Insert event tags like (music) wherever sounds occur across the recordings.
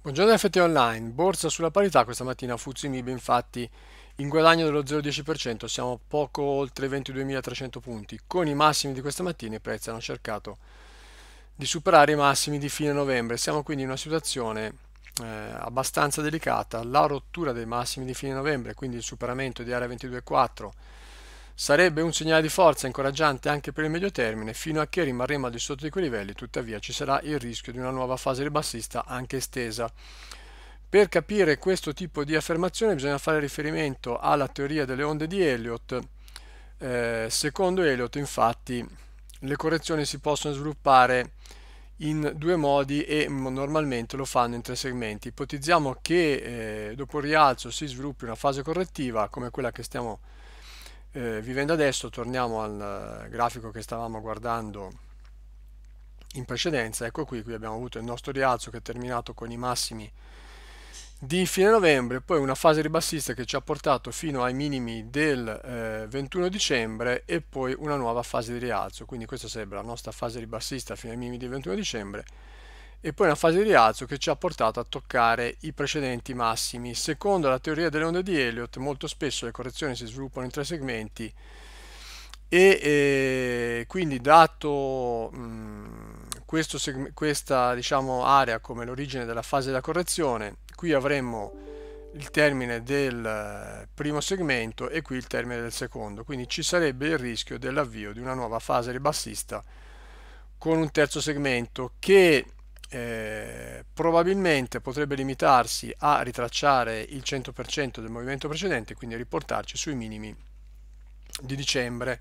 Buongiorno FT Online, borsa sulla parità questa mattina, Fuzzi Mib infatti in guadagno dello 0,10%, siamo poco oltre 22.300 punti, con i massimi di questa mattina i prezzi hanno cercato di superare i massimi di fine novembre, siamo quindi in una situazione eh, abbastanza delicata, la rottura dei massimi di fine novembre, quindi il superamento di area 22,4 Sarebbe un segnale di forza incoraggiante anche per il medio termine, fino a che rimarremo al di sotto di quei livelli, tuttavia ci sarà il rischio di una nuova fase ribassista anche estesa. Per capire questo tipo di affermazione bisogna fare riferimento alla teoria delle onde di Elliott. Eh, secondo Elliott, infatti, le correzioni si possono sviluppare in due modi e normalmente lo fanno in tre segmenti. Ipotizziamo che eh, dopo il rialzo si sviluppi una fase correttiva come quella che stiamo vedendo eh, vivendo adesso torniamo al eh, grafico che stavamo guardando in precedenza ecco qui qui abbiamo avuto il nostro rialzo che è terminato con i massimi di fine novembre poi una fase ribassista che ci ha portato fino ai minimi del eh, 21 dicembre e poi una nuova fase di rialzo quindi questa sarebbe la nostra fase ribassista fino ai minimi del 21 dicembre e poi una fase di rialzo che ci ha portato a toccare i precedenti massimi. Secondo la teoria delle onde di Elliott, molto spesso le correzioni si sviluppano in tre segmenti e eh, quindi dato mh, seg- questa diciamo, area come l'origine della fase della correzione, qui avremmo il termine del primo segmento e qui il termine del secondo, quindi ci sarebbe il rischio dell'avvio di una nuova fase ribassista con un terzo segmento che eh, probabilmente potrebbe limitarsi a ritracciare il 100% del movimento precedente, quindi riportarci sui minimi di dicembre.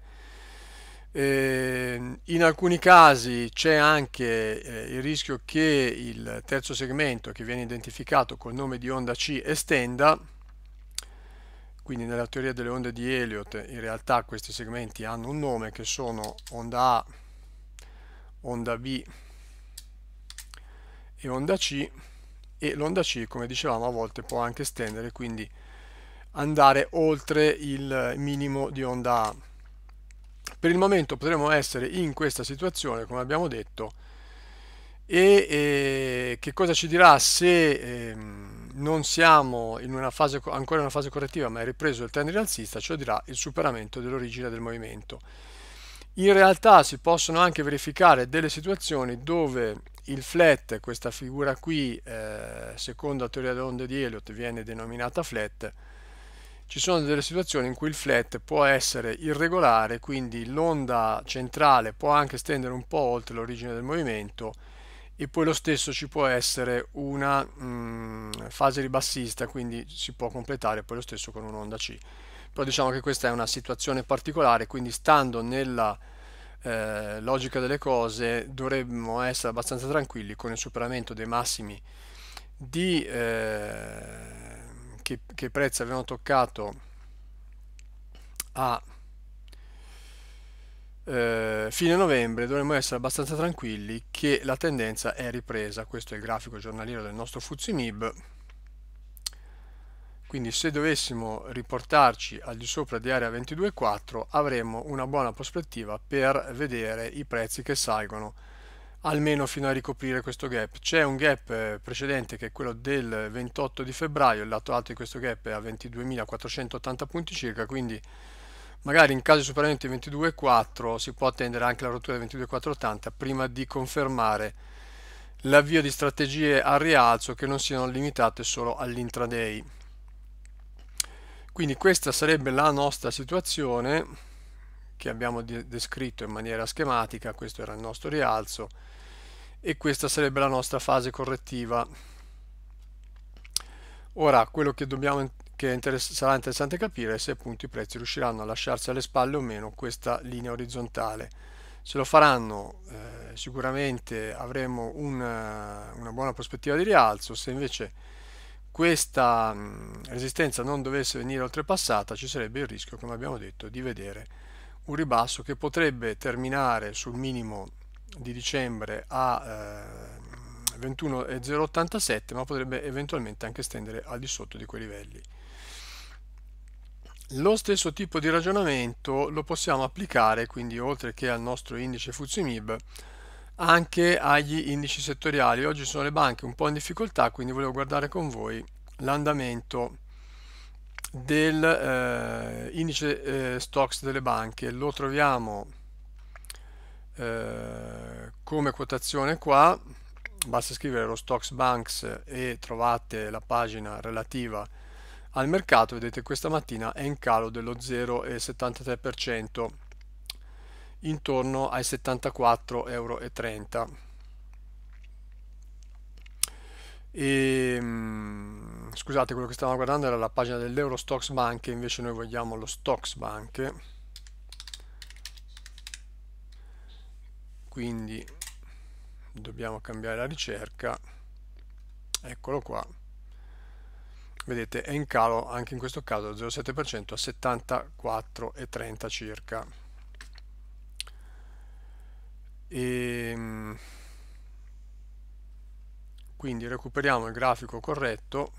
Eh, in alcuni casi c'è anche eh, il rischio che il terzo segmento che viene identificato col nome di onda C estenda, quindi nella teoria delle onde di Elliott in realtà questi segmenti hanno un nome che sono onda A, onda B, e onda C e l'onda C come dicevamo a volte può anche stendere quindi andare oltre il minimo di onda A per il momento potremmo essere in questa situazione come abbiamo detto e, e che cosa ci dirà se eh, non siamo in una fase, ancora in una fase correttiva ma è ripreso il trend rialzista ci dirà il superamento dell'origine del movimento in realtà si possono anche verificare delle situazioni dove il flat, questa figura qui, eh, secondo teoria delle onde di Elliott, viene denominata flat, ci sono delle situazioni in cui il flat può essere irregolare, quindi l'onda centrale può anche stendere un po' oltre l'origine del movimento e poi lo stesso ci può essere una mh, mm, fase ribassista, quindi si può completare poi lo stesso con un'onda C però diciamo che questa è una situazione particolare, quindi stando nella eh, logica delle cose dovremmo essere abbastanza tranquilli con il superamento dei massimi di, eh, che, che prezzi avevano toccato a Uh, fine novembre dovremmo essere abbastanza tranquilli che la tendenza è ripresa. Questo è il grafico giornaliero del nostro Fuzimib quindi se dovessimo riportarci al di sopra di area 22.4 avremmo una buona prospettiva per vedere i prezzi che salgono almeno fino a ricoprire questo gap c'è un gap eh, precedente che è quello del 28 di febbraio il lato alto di questo gap è a 22.480 punti circa quindi magari in caso di superamento di 22.4 si può attendere anche la rottura di 22.480 prima di confermare l'avvio di strategie al rialzo che non siano limitate solo all'intraday quindi questa sarebbe la nostra situazione che abbiamo descritto in maniera schematica, questo era il nostro rialzo e questa sarebbe la nostra fase correttiva. Ora, quello che, dobbiamo, che interess sarà interessante capire è se appunto i prezzi riusciranno a lasciarsi alle spalle o meno questa linea orizzontale. Se lo faranno eh, sicuramente avremo una, una buona prospettiva di rialzo, se invece questa mm, resistenza non dovesse venire oltrepassata ci sarebbe il rischio, come abbiamo detto, di vedere un ribasso che potrebbe terminare sul minimo di dicembre a eh, 21,087 ma potrebbe eventualmente anche stendere al di sotto di quei livelli. Lo stesso tipo di ragionamento lo possiamo applicare quindi oltre che al nostro indice MIB, anche agli indici settoriali. Oggi sono le banche un po' in difficoltà, quindi volevo guardare con voi l'andamento dell'indice eh, eh, stocks delle banche. Lo troviamo eh, come quotazione qua, basta scrivere lo stocks banks e trovate la pagina relativa al mercato. Vedete questa mattina è in calo dello 0,73% intorno ai 74,30 euro e, ehm, scusate quello che stavamo guardando era la pagina dell'Euro Stocks Banche invece noi vogliamo lo Stocks Bank. quindi dobbiamo cambiare la ricerca eccolo qua vedete è in calo anche in questo caso 0,7% a 74,30 circa e ehm, quindi recuperiamo il grafico corretto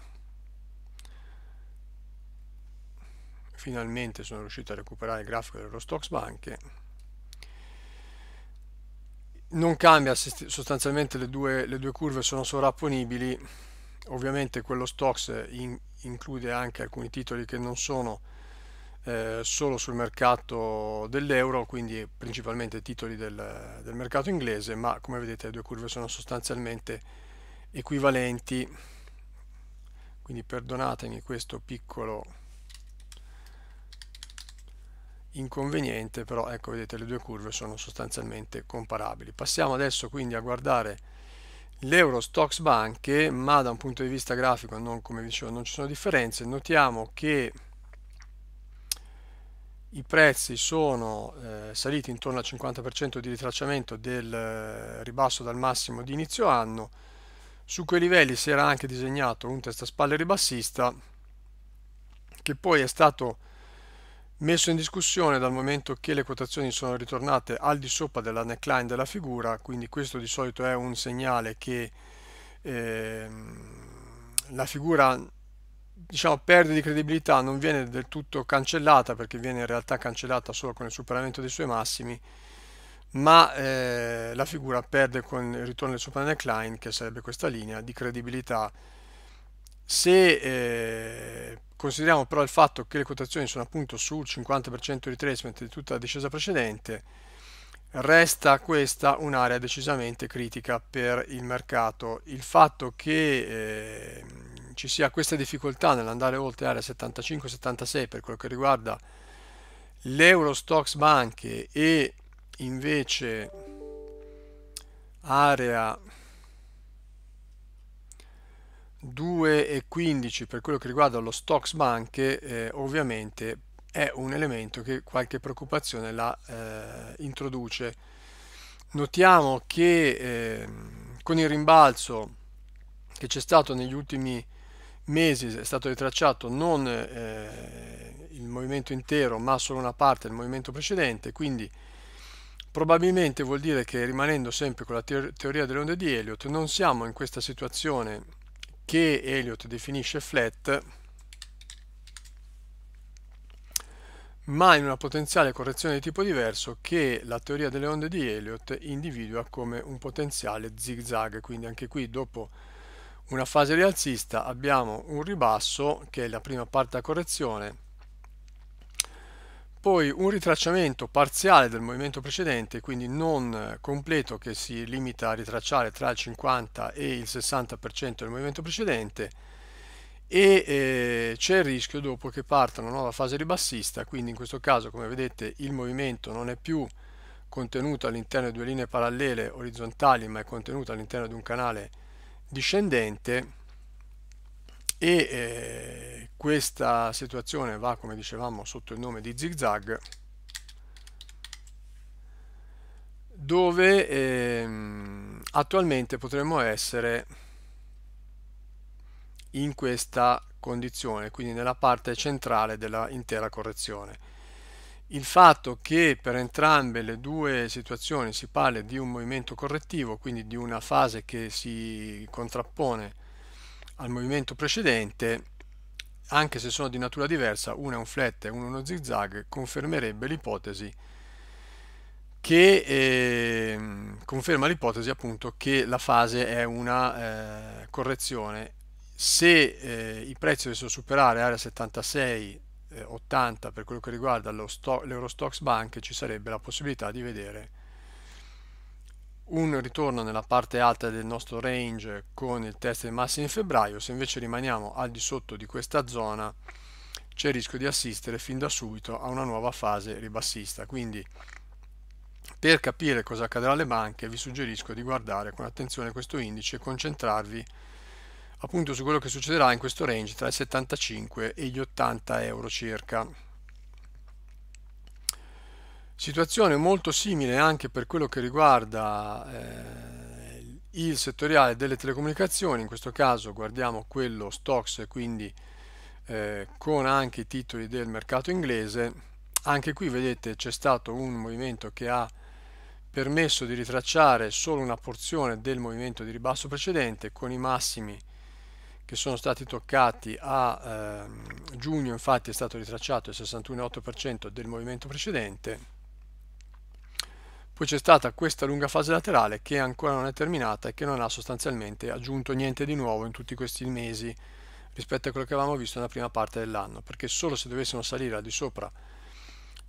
finalmente sono riuscito a recuperare il grafico dello stocks banche non cambia sostanzialmente le due, le due curve sono sovrapponibili ovviamente quello stocks in, include anche alcuni titoli che non sono eh, solo sul mercato dell'euro, quindi principalmente titoli del, del, mercato inglese, ma come vedete le due curve sono sostanzialmente equivalenti, quindi perdonatemi questo piccolo inconveniente, però ecco vedete le due curve sono sostanzialmente comparabili. Passiamo adesso quindi a guardare l'euro stocks banche, ma da un punto di vista grafico non, come vi dicevo non ci sono differenze, notiamo che i prezzi sono eh, saliti intorno al 50% di ritracciamento del eh, ribasso dal massimo di inizio anno, su quei livelli si era anche disegnato un testaspalle ribassista che poi è stato messo in discussione dal momento che le quotazioni sono ritornate al di sopra della neckline della figura, quindi questo di solito è un segnale che eh, la figura diciamo, perdita di credibilità non viene del tutto cancellata perché viene in realtà cancellata solo con il superamento dei suoi massimi ma eh, la figura perde con il ritorno del superior decline che sarebbe questa linea di credibilità se eh, consideriamo però il fatto che le quotazioni sono appunto sul 50% retracement di tutta la discesa precedente resta questa un'area decisamente critica per il mercato il fatto che eh, ci sia questa difficoltà nell'andare oltre area 75-76 per quello che riguarda l'euro stocks banche e invece area 2,15 per quello che riguarda lo stocks banche eh, ovviamente è un elemento che qualche preoccupazione la eh, introduce notiamo che eh, con il rimbalzo che c'è stato negli ultimi mesi è stato ritracciato non eh, il movimento intero ma solo una parte del movimento precedente quindi probabilmente vuol dire che rimanendo sempre con la teoria delle onde di Elliott non siamo in questa situazione che Elliott definisce flat ma in una potenziale correzione di tipo diverso che la teoria delle onde di Elliott individua come un potenziale zigzag quindi anche qui dopo una fase rialzista abbiamo un ribasso che è la prima parte a correzione poi un ritracciamento parziale del movimento precedente, quindi non completo che si limita a ritracciare tra il 50 e il 60% del movimento precedente e eh, c'è il rischio dopo che parta una nuova fase ribassista, quindi in questo caso come vedete il movimento non è più contenuto all'interno di due linee parallele orizzontali ma è contenuto all'interno di un canale discendente e eh, questa situazione va come dicevamo sotto il nome di zigzag dove eh, attualmente potremmo essere in questa condizione quindi nella parte centrale dell'intera correzione il fatto che per entrambe le due situazioni si parli di un movimento correttivo, quindi di una fase che si contrappone al movimento precedente, anche se sono di natura diversa, una è un flat e uno è uno zigzag, confermerebbe l'ipotesi che eh, conferma l'ipotesi appunto che la fase è una eh, correzione. Se eh, i prezzi dovessero superare area 76 80 eh, per quello che riguarda l'Eurostox Bank ci sarebbe la possibilità di vedere un ritorno nella parte alta del nostro range con il test dei massimi in febbraio, se invece rimaniamo al di sotto di questa zona c'è il rischio di assistere fin da subito a una nuova fase ribassista. Quindi per capire cosa accadrà alle banche vi suggerisco di guardare con attenzione questo indice e concentrarvi appunto su quello che succederà in questo range tra i 75 e gli 80 euro circa. Situazione molto simile anche per quello che riguarda eh, il settoriale delle telecomunicazioni, in questo caso guardiamo quello stocks quindi eh, con anche i titoli del mercato inglese, anche qui vedete c'è stato un movimento che ha permesso di ritracciare solo una porzione del movimento di ribasso precedente con i massimi che sono stati toccati a eh, giugno infatti è stato ritracciato il 61,8% del movimento precedente poi c'è stata questa lunga fase laterale che ancora non è terminata e che non ha sostanzialmente aggiunto niente di nuovo in tutti questi mesi rispetto a quello che avevamo visto nella prima parte dell'anno perché solo se dovessimo salire al di sopra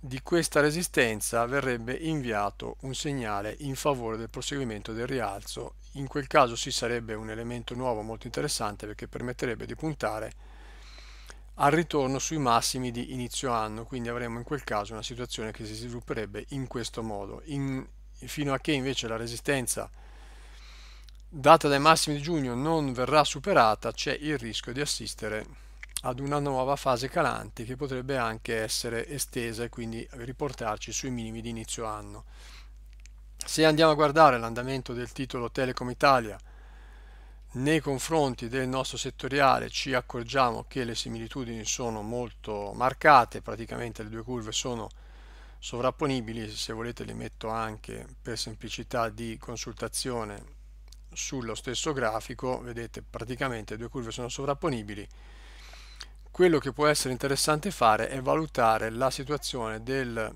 di questa resistenza verrebbe inviato un segnale in favore del proseguimento del rialzo. In quel caso sì sarebbe un elemento nuovo molto interessante perché permetterebbe di puntare al ritorno sui massimi di inizio anno, quindi avremo in quel caso una situazione che si svilupperebbe in questo modo, in, fino a che invece la resistenza data dai massimi di giugno non verrà superata c'è il rischio di assistere ad una nuova fase calante che potrebbe anche essere estesa e quindi riportarci sui minimi di inizio anno. Se andiamo a guardare l'andamento del titolo Telecom Italia nei confronti del nostro settoriale ci accorgiamo che le similitudini sono molto marcate, praticamente le due curve sono sovrapponibili, se volete le metto anche per semplicità di consultazione sullo stesso grafico, vedete praticamente le due curve sono sovrapponibili quello che può essere interessante fare è valutare la situazione del,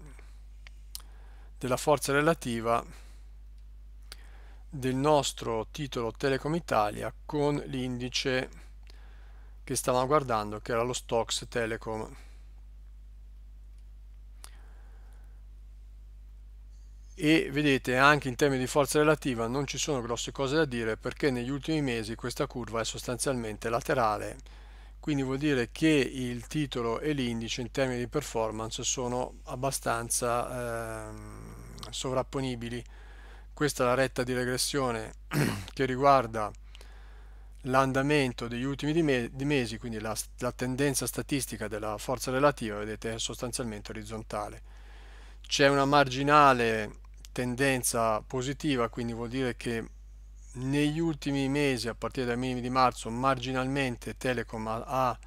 della forza relativa del nostro titolo Telecom Italia con l'indice che stavamo guardando che era lo Stocks Telecom e vedete anche in termini di forza relativa non ci sono grosse cose da dire perché negli ultimi mesi questa curva è sostanzialmente laterale quindi vuol dire che il titolo e l'indice in termini di performance sono abbastanza eh, sovrapponibili questa è la retta di regressione (clears throat) che riguarda l'andamento degli ultimi me di mesi quindi la, la tendenza statistica della forza relativa vedete è sostanzialmente orizzontale c'è una marginale tendenza positiva quindi vuol dire che negli ultimi mesi, a partire dai minimi di marzo, marginalmente Telecom ha,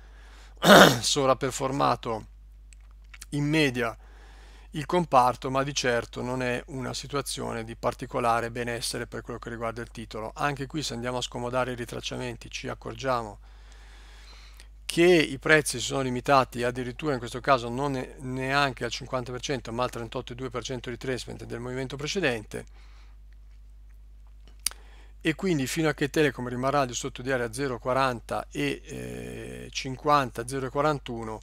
ha (clears throat) sovraperformato in media il comparto, ma di certo non è una situazione di particolare benessere per quello che riguarda il titolo. Anche qui se andiamo a scomodare i ritracciamenti ci accorgiamo che i prezzi si sono limitati addirittura in questo caso non neanche al 50% ma al 38,2% di retracement del movimento precedente e quindi fino a che Telecom rimarrà di sotto di area 0,40 e eh, 50 0,41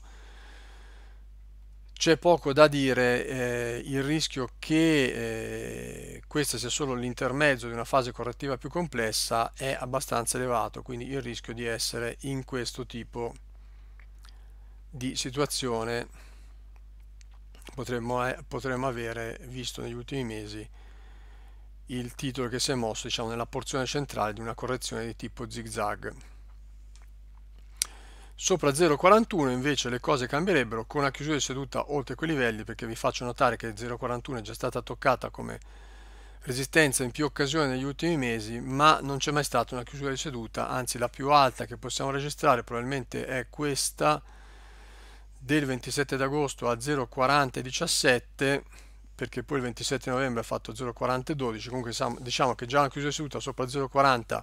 c'è poco da dire eh, il rischio che eh, questa sia solo l'intermezzo di una fase correttiva più complessa è abbastanza elevato quindi il rischio di essere in questo tipo di situazione potremmo, eh, potremmo avere visto negli ultimi mesi il titolo che si è mosso diciamo, nella porzione centrale di una correzione di tipo zigzag. Sopra 0,41 invece le cose cambierebbero con una chiusura di seduta oltre quei livelli perché vi faccio notare che 0,41 è già stata toccata come resistenza in più occasioni negli ultimi mesi ma non c'è mai stata una chiusura di seduta anzi la più alta che possiamo registrare probabilmente è questa del 27 d'agosto a 0,40 17 perché poi il 27 novembre ha fatto 0,4012 comunque diciamo, diciamo che già una chiusura di seduta sopra 0,40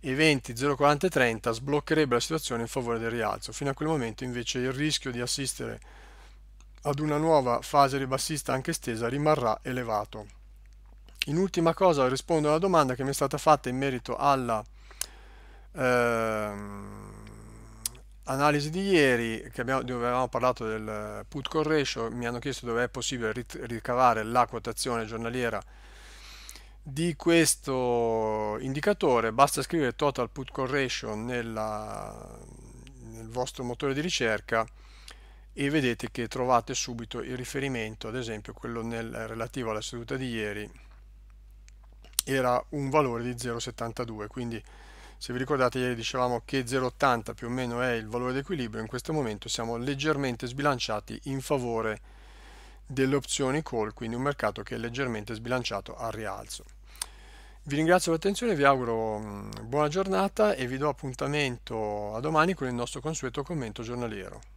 e 20 0,40 e 30 sbloccherebbe la situazione in favore del rialzo fino a quel momento invece il rischio di assistere ad una nuova fase ribassista anche stesa rimarrà elevato in ultima cosa rispondo alla domanda che mi è stata fatta in merito alla ehm, analisi di ieri, abbiamo, dove avevamo parlato del eh, put call ratio, mi hanno chiesto dove è possibile ricavare la quotazione giornaliera di questo indicatore, basta scrivere total put call ratio nella, nel vostro motore di ricerca e vedete che trovate subito il riferimento, ad esempio quello nel, relativo alla seduta di ieri era un valore di 0,72, quindi se vi ricordate ieri dicevamo che 0,80 più o meno è il valore d'equilibrio, in questo momento siamo leggermente sbilanciati in favore delle opzioni call, quindi un mercato che è leggermente sbilanciato al rialzo. Vi ringrazio per l'attenzione, vi auguro mm, buona giornata e vi do appuntamento a domani con il nostro consueto commento giornaliero.